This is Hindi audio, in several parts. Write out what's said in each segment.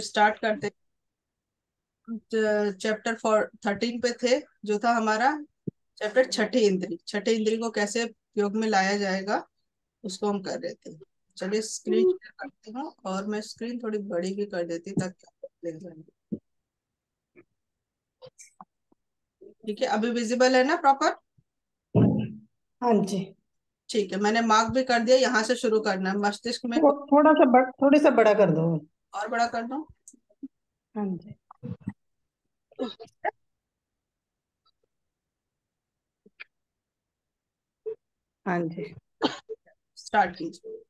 स्टार्ट तो करते चैप्टर फॉर थर्टीन पे थे जो था हमारा चैप्टर छठे इंद्री छठे इंद्री को कैसे उपयोग में लाया जाएगा उसको हम कर रहे थे चलिए स्क्रीन करते हूँ और मैं स्क्रीन थोड़ी बड़ी भी कर देती ताकि ठीक है अभी विजिबल है ना प्रॉपर हाँ जी ठीक है मैंने मार्क भी कर दिया यहाँ से शुरू करना मस्तिष्क में थोड़ा सा थोड़ी सा बड़ा कर दो और बड़ा कर दो हाँ जी स्टार्ट हाँ कीजिए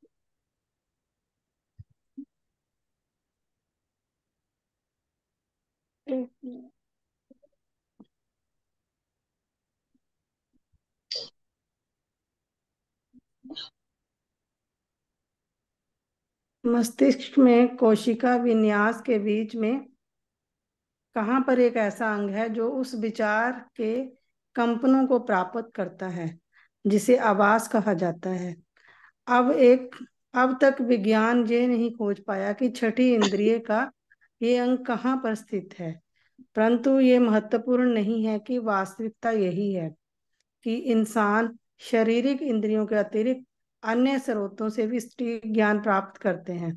मस्तिष्क में कोशिका विन्यास के बीच में कहाँ पर एक ऐसा अंग है जो उस विचार के कंपनों को प्राप्त करता है जिसे आवास कहा जाता है अब एक अब तक विज्ञान ये नहीं खोज पाया कि छठी इंद्रिय का ये अंग कहाँ पर स्थित है परंतु ये महत्वपूर्ण नहीं है कि वास्तविकता यही है कि इंसान शारीरिक इंद्रियों के अतिरिक्त अन्य स्रोतों से भी स्त्री ज्ञान प्राप्त करते हैं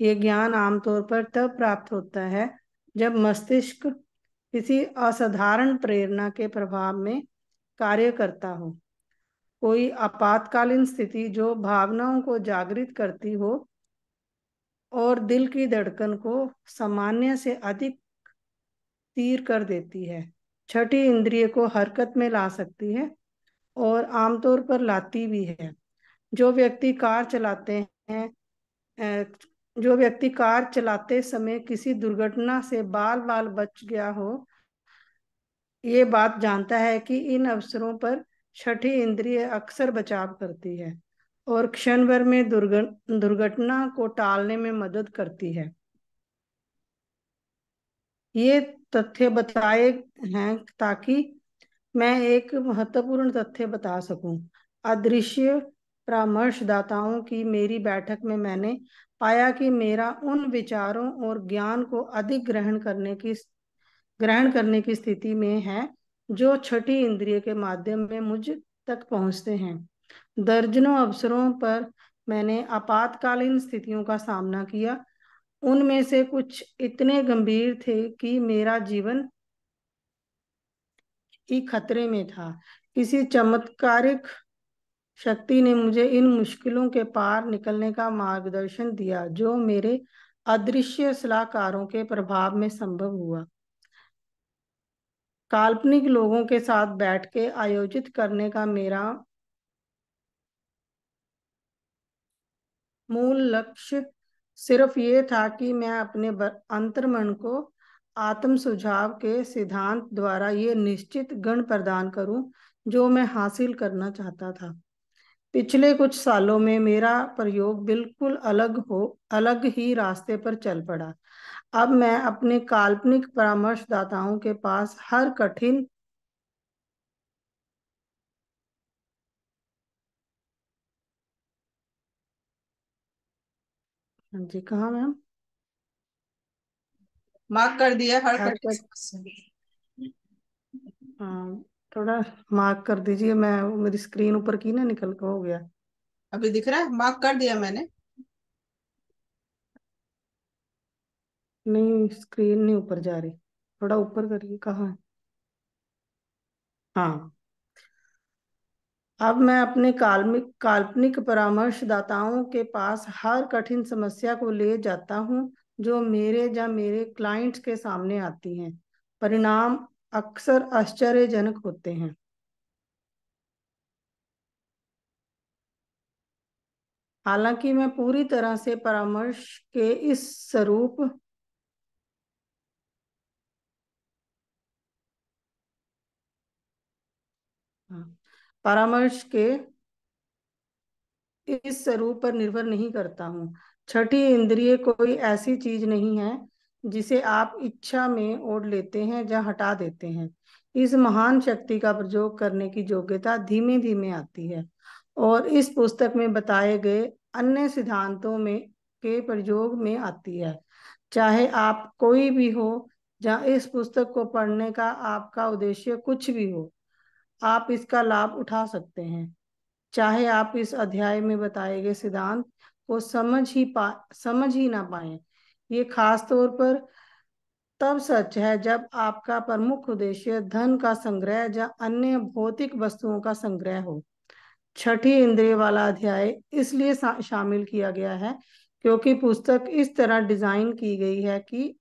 ये ज्ञान आमतौर पर तब प्राप्त होता है जब मस्तिष्क किसी असाधारण प्रेरणा के प्रभाव में कार्य करता हो कोई आपातकालीन स्थिति जो भावनाओं को जागृत करती हो और दिल की धड़कन को सामान्य से अधिक तीर कर देती है छठी इंद्रिय को हरकत में ला सकती है और आमतौर पर लाती भी है जो व्यक्ति कार चलाते हैं जो व्यक्ति कार चलाते समय किसी दुर्घटना से बाल बाल बच गया हो ये बात जानता है कि इन अवसरों पर छठी इंद्रिय अक्सर बचाव करती है और क्षण भर में दुर्घटना को टालने में मदद करती है ये तथ्य बताए हैं ताकि मैं एक महत्वपूर्ण तथ्य बता सकूं अदृश्य परामर्शदाताओं की मेरी बैठक में मैंने पाया कि मेरा उन विचारों और ज्ञान को अधिक ग्रहण करने की ग्रहण करने की स्थिति में है जो छठी इंद्रिय के माध्यम में मुझ तक पहुंचते हैं दर्जनों अवसरों पर मैंने आपातकालीन स्थितियों का सामना किया उनमें से कुछ इतने गंभीर थे कि मेरा जीवन ही खतरे में था किसी चमत्कारिक शक्ति ने मुझे इन मुश्किलों के पार निकलने का मार्गदर्शन दिया जो मेरे अदृश्य सलाहकारों के प्रभाव में संभव हुआ काल्पनिक लोगों के साथ बैठ के आयोजित करने का मेरा मूल लक्ष्य सिर्फ ये था कि मैं अपने अंतर्मन को आत्म सुझाव के सिद्धांत द्वारा ये निश्चित गण प्रदान करूं जो मैं हासिल करना चाहता था पिछले कुछ सालों में मेरा प्रयोग बिल्कुल अलग हो अलग ही रास्ते पर चल पड़ा अब मैं अपने काल्पनिक परामर्शदाताओं के पास हर कठिन हाँ जी कहा मैम माफ कर दिया हर कठिन हाँ थोड़ा मार्क कर दीजिए मैं मेरी स्क्रीन ऊपर की ना निकल कर हो गया अभी दिख रहा है मार्क कर दिया मैंने नहीं स्क्रीन नहीं ऊपर जा रही थोड़ा ऊपर करिए कहा है हाँ अब मैं अपने काल्मिक काल्पनिक परामर्शदाताओं के पास हर कठिन समस्या को ले जाता हूँ जो मेरे या मेरे क्लाइंट्स के सामने आती हैं परिणाम अक्सर आश्चर्यजनक होते हैं हालांकि मैं पूरी तरह से परामर्श के इस स्वरूप हाँ, परामर्श के इस स्वरूप पर निर्भर नहीं करता हूं छठी इंद्रिय कोई ऐसी चीज नहीं है जिसे आप इच्छा में ओढ़ लेते हैं या हटा देते हैं इस महान शक्ति का प्रयोग करने की योग्यता धीमे धीमे आती है और इस पुस्तक में बताए गए अन्य सिद्धांतों में के प्रयोग में आती है चाहे आप कोई भी हो या इस पुस्तक को पढ़ने का आपका उद्देश्य कुछ भी हो आप इसका लाभ उठा सकते हैं चाहे आप इस अध्याय में बताए गए सिद्धांत को समझ ही पा समझ ही ना पाए ये खास तौर पर तब सच है जब आपका प्रमुख उद्देश्य धन का संग्रह या अन्य भौतिक वस्तुओं का संग्रह हो छठी इंद्रिय वाला अध्याय इसलिए शामिल किया गया है क्योंकि पुस्तक इस तरह डिजाइन की गई है कि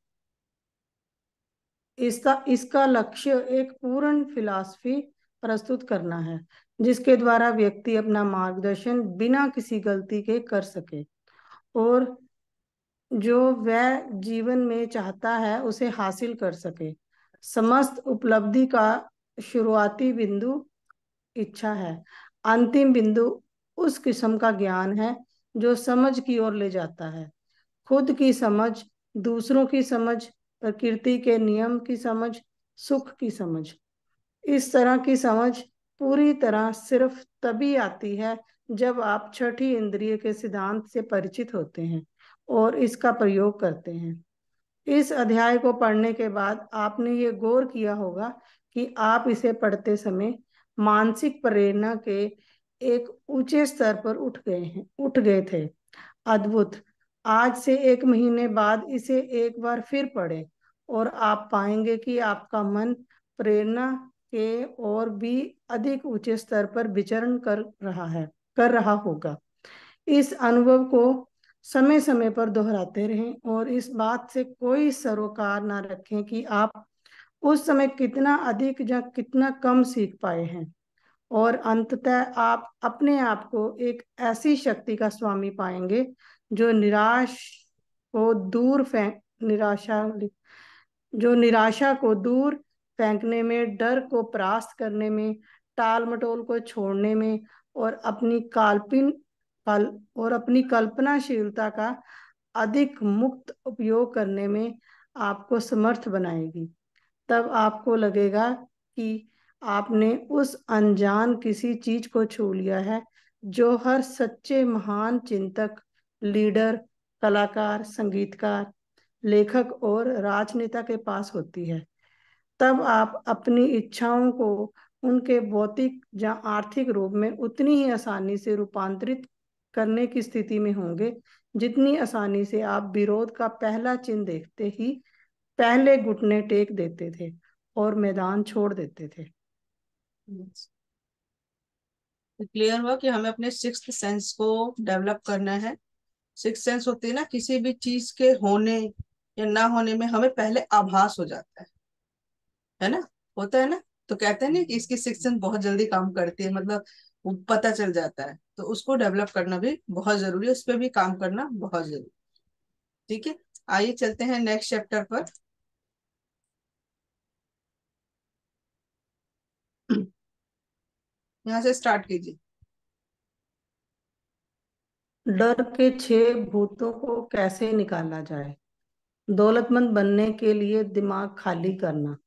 इसका इसका लक्ष्य एक पूर्ण फिलॉसफी प्रस्तुत करना है जिसके द्वारा व्यक्ति अपना मार्गदर्शन बिना किसी गलती के कर सके और जो वह जीवन में चाहता है उसे हासिल कर सके समस्त उपलब्धि का शुरुआती बिंदु इच्छा है अंतिम बिंदु उस किस्म का ज्ञान है जो समझ की ओर ले जाता है खुद की समझ दूसरों की समझ प्रकृति के नियम की समझ सुख की समझ इस तरह की समझ पूरी तरह सिर्फ तभी आती है जब आप छठी इंद्रिय के सिद्धांत से परिचित होते हैं और इसका प्रयोग करते हैं इस अध्याय को पढ़ने के बाद आपने ये गौर किया होगा कि आप इसे पढ़ते समय मानसिक प्रेरणा के एक ऊंचे स्तर पर उठ गए हैं उठ गए थे अद्भुत आज से एक महीने बाद इसे एक बार फिर पढ़ें और आप पाएंगे कि आपका मन प्रेरणा के और भी अधिक ऊंचे स्तर पर विचरण कर रहा है कर रहा होगा इस अनुभव को समय समय पर दोहराते रहें और इस बात से कोई सरोकार ना रखें कि आप उस समय कितना अधिक या कितना कम सीख पाए हैं और अंततः आप अपने आप को एक ऐसी शक्ति का स्वामी पाएंगे जो निराश को दूर फेंक निराशा जो निराशा को दूर फेंकने में डर को परास्त करने में टाल मटोल को छोड़ने में और अपनी काल्पिन कल और अपनी कल्पनाशीलता का अधिक मुक्त उपयोग करने में आपको समर्थ बनाएगी तब आपको लगेगा कि आपने उस अनजान किसी चीज को छू लिया है जो हर सच्चे महान चिंतक लीडर कलाकार संगीतकार लेखक और राजनेता के पास होती है तब आप अपनी इच्छाओं को उनके भौतिक या आर्थिक रूप में उतनी ही आसानी से रूपांतरित करने की स्थिति में होंगे जितनी आसानी से आप विरोध का पहला चिन्ह देखते ही पहले घुटने टेक देते थे और मैदान छोड़ देते थे तो क्लियर हुआ कि हमें अपने सिक्स सेंस को डेवलप करना है सिक्स सेंस होती है ना किसी भी चीज के होने या ना होने में हमें पहले आभास हो जाता है है ना होता है ना तो कहते हैं ना कि हम्म। इसकी शिक्षण बहुत जल्दी काम करती है मतलब वो पता चल जाता है तो उसको डेवलप करना भी बहुत जरूरी है उस पर भी काम करना बहुत जरूरी ठीक है आइए चलते हैं नेक्स्ट चैप्टर पर यहां से स्टार्ट कीजिए डर के छह भूतों को कैसे निकाला जाए दौलतमंद बनने के लिए दिमाग खाली करना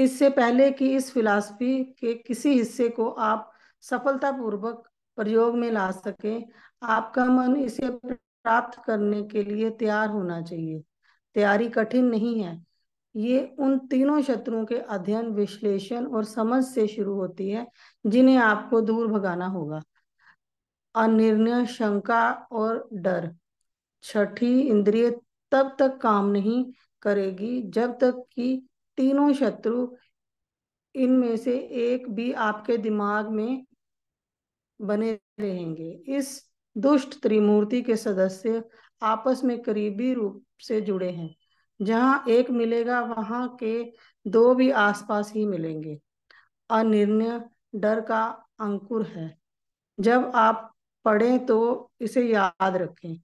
इससे पहले कि इस फिलॉसफी के किसी हिस्से को आप सफलतापूर्वक प्रयोग में ला सकें आपका मन इसे प्राप्त करने के लिए तैयार होना चाहिए तैयारी कठिन नहीं है ये उन तीनों शत्रुओं के अध्ययन विश्लेषण और समझ से शुरू होती है जिन्हें आपको दूर भगाना होगा अनिर्णय शंका और डर छठी इंद्रिय तब तक काम नहीं करेगी जब तक कि तीनों शत्रु इनमें से एक भी आपके दिमाग में बने रहेंगे इस दुष्ट त्रिमूर्ति के सदस्य आपस में करीबी रूप से जुड़े हैं जहां एक मिलेगा वहां के दो भी आसपास ही मिलेंगे अनिर्णय डर का अंकुर है जब आप पढ़े तो इसे याद रखें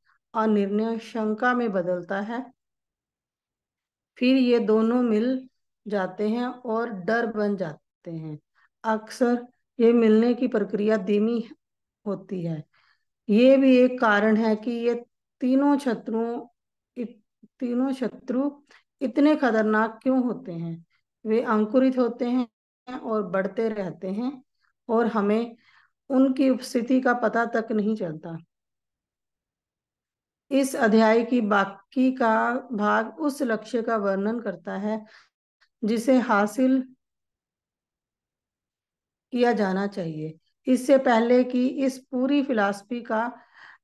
अनिर्णय शंका में बदलता है फिर ये दोनों मिल जाते हैं और डर बन जाते हैं अक्सर ये मिलने की प्रक्रिया धीमी होती है ये भी एक कारण है कि ये तीनों शत्रु तीनों शत्रु इतने खतरनाक क्यों होते हैं वे अंकुरित होते हैं और बढ़ते रहते हैं और हमें उनकी उपस्थिति का पता तक नहीं चलता इस अध्याय की बाकी का भाग उस लक्ष्य का वर्णन करता है जिसे हासिल किया जाना चाहिए इससे पहले कि इस पूरी फिलासफी का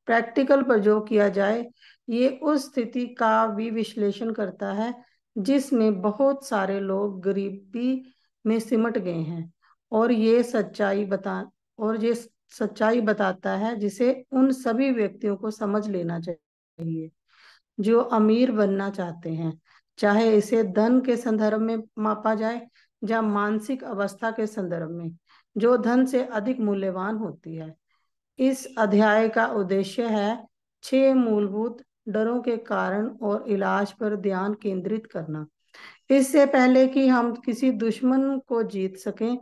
प्रैक्टिकल प्रयोग किया जाए ये उस स्थिति का भी विश्लेषण करता है जिसमें बहुत सारे लोग गरीबी में सिमट गए हैं और ये सच्चाई बता और ये सच्चाई बताता है जिसे उन सभी व्यक्तियों को समझ लेना चाहिए जो अमीर बनना चाहते हैं चाहे इसे धन के संदर्भ में मापा जाए या मानसिक अवस्था के संदर्भ में जो धन से अधिक मूल्यवान होती है इस अध्याय का उद्देश्य है छह मूलभूत डरों के कारण और इलाज पर ध्यान केंद्रित करना इससे पहले कि हम किसी दुश्मन को जीत सकें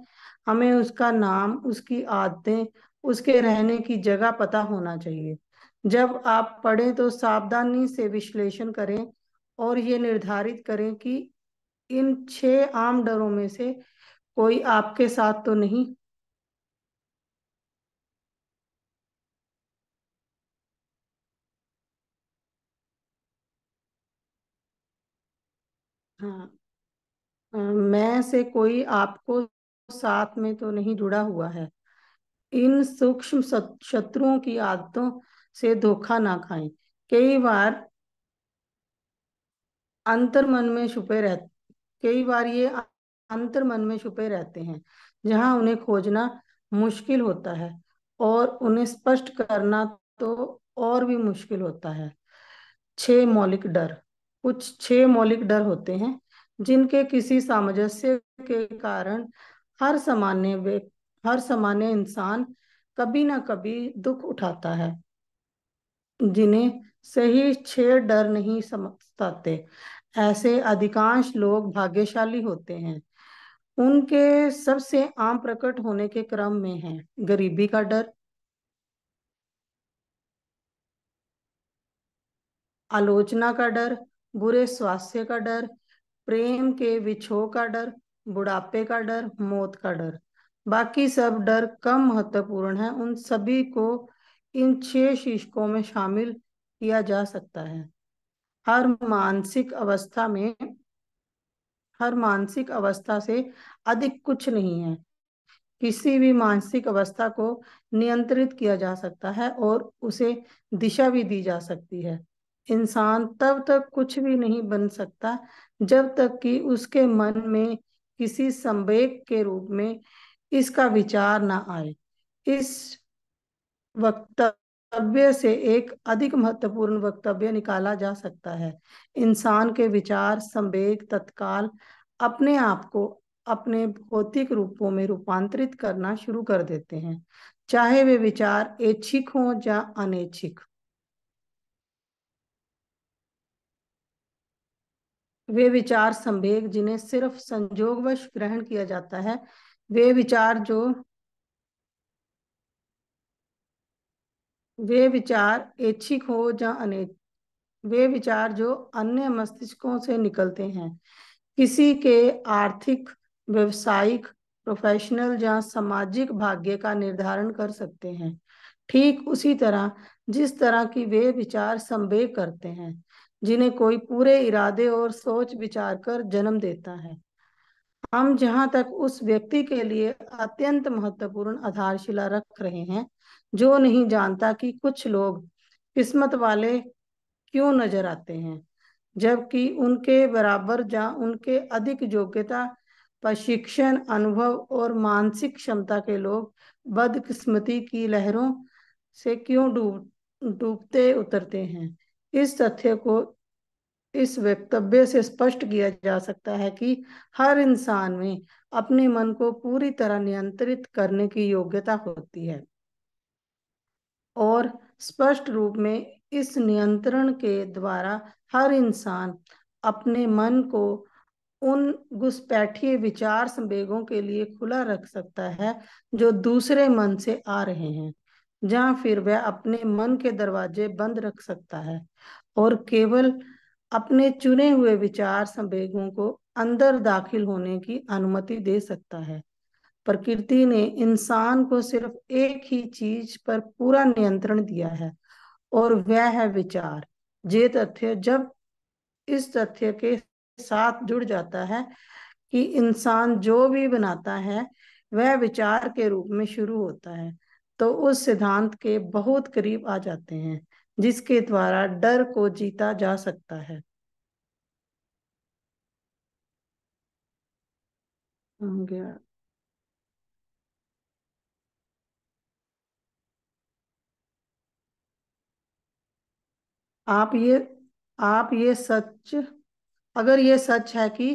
हमें उसका नाम उसकी आदतें उसके रहने की जगह पता होना चाहिए जब आप पढ़ें तो सावधानी से विश्लेषण करें और ये निर्धारित करें कि इन छह आम डरों में से कोई आपके साथ तो नहीं हाँ मैं से कोई आपको साथ में तो नहीं जुड़ा हुआ है इन सूक्ष्म शत्रुओं की आदतों से धोखा ना खाएं कई बार अंतर मन में छुपे रहते कई बार ये अंतर मन में छुपे रहते हैं जहां उन्हें खोजना मुश्किल होता है और उन्हें स्पष्ट करना तो और भी मुश्किल होता है छह मौलिक डर कुछ छह मौलिक डर होते हैं जिनके किसी सामंजस्य के कारण हर सामान्य हर सामान्य इंसान कभी ना कभी दुख उठाता है जिन्हें सही छे डर नहीं समझाते ऐसे अधिकांश लोग भाग्यशाली होते हैं उनके सबसे आम प्रकट होने के क्रम में है गरीबी का डर आलोचना का डर बुरे स्वास्थ्य का डर प्रेम के विछोह का डर बुढ़ापे का डर मौत का डर बाकी सब डर कम महत्वपूर्ण है उन सभी को इन छह शीर्षकों में शामिल किया जा सकता है हर मानसिक अवस्था में हर मानसिक अवस्था से अधिक कुछ नहीं है किसी भी मानसिक अवस्था को नियंत्रित किया जा सकता है और उसे दिशा भी दी जा सकती है इंसान तब तक कुछ भी नहीं बन सकता जब तक कि उसके मन में किसी संवेग के रूप में इसका विचार ना आए इस वक्त वक्तव्य से एक अधिक महत्वपूर्ण वक्तव्य निकाला जा सकता है इंसान के विचार संवेग तत्काल अपने आप को अपने भौतिक रूपों में रूपांतरित करना शुरू कर देते हैं चाहे वे विचार ऐच्छिक हो या अनैच्छिक वे विचार संवेग जिन्हें सिर्फ संजोगवश ग्रहण किया जाता है वे विचार जो वे विचार ऐच्छिक हो या अनैच्छिक वे विचार जो अन्य मस्तिष्कों से निकलते हैं किसी के आर्थिक व्यवसायिक प्रोफेशनल या सामाजिक भाग्य का निर्धारण कर सकते हैं ठीक उसी तरह जिस तरह की वे विचार संवेद करते हैं जिन्हें कोई पूरे इरादे और सोच विचार कर जन्म देता है हम जहाँ तक उस व्यक्ति के लिए अत्यंत महत्वपूर्ण आधारशिला रख रहे हैं जो नहीं जानता कि कुछ लोग किस्मत वाले क्यों नजर आते हैं जबकि उनके बराबर या उनके अधिक योग्यता प्रशिक्षण अनुभव और मानसिक क्षमता के लोग बदकिस्मती की लहरों से क्यों डूब डूबते उतरते हैं इस तथ्य को इस वक्तव्य से स्पष्ट किया जा सकता है कि हर इंसान में अपने मन को पूरी तरह नियंत्रित करने की योग्यता होती है और स्पष्ट रूप में इस नियंत्रण के द्वारा हर इंसान अपने मन को उन घुसपैठिए विचार संवेगों के लिए खुला रख सकता है जो दूसरे मन से आ रहे हैं जहाँ फिर वह अपने मन के दरवाजे बंद रख सकता है और केवल अपने चुने हुए विचार संवेगों को अंदर दाखिल होने की अनुमति दे सकता है प्रकृति ने इंसान को सिर्फ एक ही चीज पर पूरा नियंत्रण दिया है और वह है विचार ये तथ्य जब इस तथ्य के साथ जुड़ जाता है कि इंसान जो भी बनाता है वह विचार के रूप में शुरू होता है तो उस सिद्धांत के बहुत करीब आ जाते हैं जिसके द्वारा डर को जीता जा सकता है गया आप ये आप ये सच अगर ये सच है कि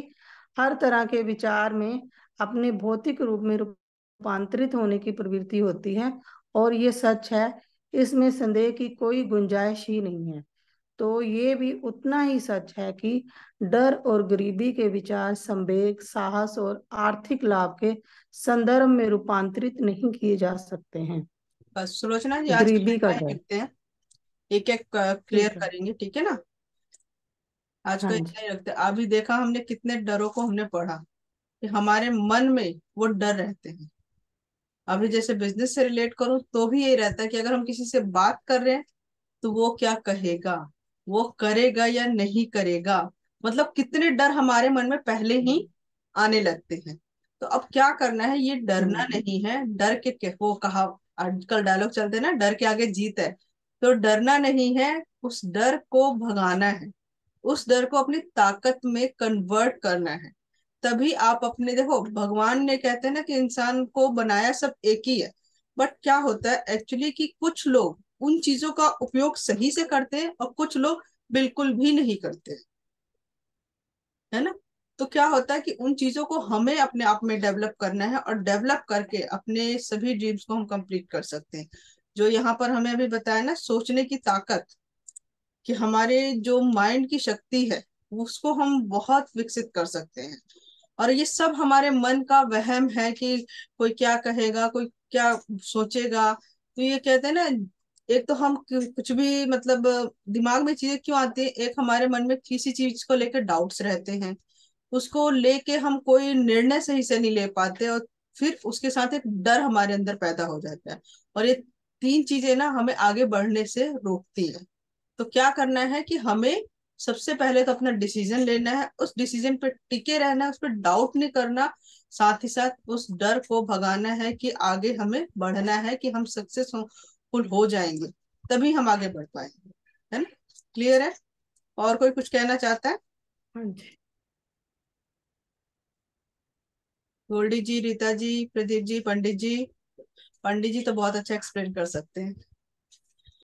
हर तरह के विचार में अपने भौतिक रूप में रूपांतरित होने की प्रवृत्ति होती है और ये सच है इसमें संदेह की कोई गुंजाइश ही नहीं है तो ये भी उतना ही सच है कि डर और गरीबी के विचार संवेग साहस और आर्थिक लाभ के संदर्भ में रूपांतरित नहीं किए जा सकते हैं बस सुलोचना जी गरीबी का डर एक एक क्लियर करेंगे ठीक है ना आज का तो हाँ इतना ही रखते अभी देखा हमने कितने डरों को हमने पढ़ा कि हमारे मन में वो डर रहते हैं अभी जैसे बिजनेस से रिलेट करो तो भी यही रहता है कि अगर हम किसी से बात कर रहे हैं तो वो क्या कहेगा वो करेगा या नहीं करेगा मतलब कितने डर हमारे मन में पहले ही आने लगते हैं तो अब क्या करना है ये डरना हम्म। नहीं है डर के, के वो कहा आजकल डायलॉग चलते ना डर के आगे जीत है तो डरना नहीं है उस डर को भगाना है उस डर को अपनी ताकत में कन्वर्ट करना है तभी आप अपने देखो भगवान ने कहते हैं ना कि इंसान को बनाया सब एक ही है बट क्या होता है एक्चुअली कि कुछ लोग उन चीजों का उपयोग सही से करते हैं और कुछ लोग बिल्कुल भी नहीं करते है ना तो क्या होता है कि उन चीजों को हमें अपने आप में डेवलप करना है और डेवलप करके अपने सभी ड्रीम्स को हम कंप्लीट कर सकते हैं जो यहाँ पर हमें अभी बताया ना सोचने की ताकत कि हमारे जो माइंड की शक्ति है उसको हम बहुत विकसित कर सकते हैं और ये सब हमारे मन का वहम है कि कोई क्या कहेगा कोई क्या सोचेगा तो ये कहते हैं ना एक तो हम कुछ भी मतलब दिमाग में चीजें क्यों आती है एक हमारे मन में किसी चीज को लेकर डाउट्स रहते हैं उसको लेके हम कोई निर्णय सही से नहीं ले पाते और फिर उसके साथ एक डर हमारे अंदर पैदा हो जाता है और ये तीन चीजें ना हमें आगे बढ़ने से रोकती है तो क्या करना है कि हमें सबसे पहले तो अपना डिसीजन लेना है उस डिसीजन पे टिके रहना है उस पर डाउट नहीं करना साथ ही साथ उस डर को भगाना है कि आगे हमें बढ़ना है कि हम सक्सेसफुल हो जाएंगे तभी हम आगे बढ़ पाएंगे है ना क्लियर है और कोई कुछ कहना चाहता है हाँ गोल्डी जी रीता जी प्रदीप जी पंडित जी पंडित जी तो बहुत अच्छा एक्सप्लेन कर सकते हैं